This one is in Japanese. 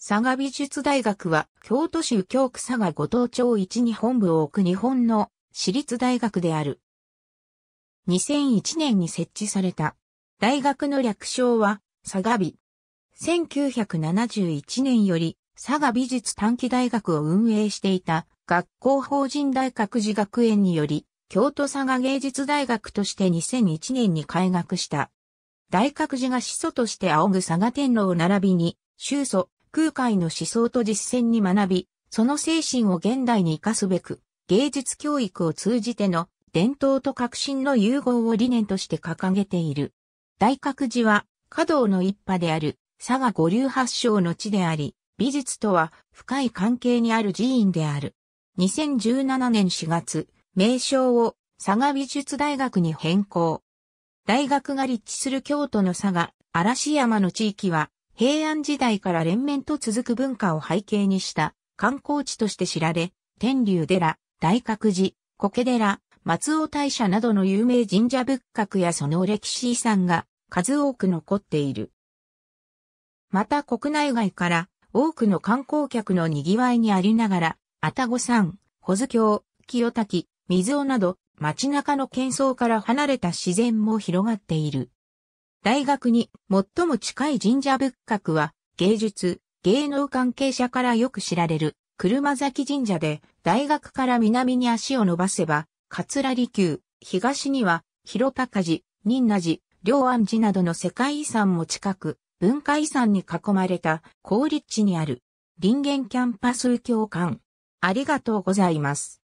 佐賀美術大学は京都市右京区佐賀五島町一に本部を置く日本の私立大学である。2001年に設置された。大学の略称は佐賀美。1971年より佐賀美術短期大学を運営していた学校法人大学寺学園により京都佐賀芸術大学として2001年に開学した。大学寺が始祖として仰ぐ佐賀天皇並びに、宗祖、空海の思想と実践に学び、その精神を現代に活かすべく、芸術教育を通じての伝統と革新の融合を理念として掲げている。大覚寺は、華道の一派である、佐賀五流発祥の地であり、美術とは深い関係にある寺院である。2017年4月、名称を佐賀美術大学に変更。大学が立地する京都の佐賀、嵐山の地域は、平安時代から連綿と続く文化を背景にした観光地として知られ、天竜寺、大覚寺、苔寺、松尾大社などの有名神社仏閣やその歴史遺産が数多く残っている。また国内外から多くの観光客の賑わいにありながら、愛宕山、保津峡、清滝、水尾など街中の喧騒から離れた自然も広がっている。大学に最も近い神社仏閣は芸術、芸能関係者からよく知られる車崎神社で大学から南に足を伸ばせば、桂離宮、東には広高寺、仁和寺、両安寺などの世界遺産も近く、文化遺産に囲まれた高立地にある林間、キャンパス教館。ありがとうございます。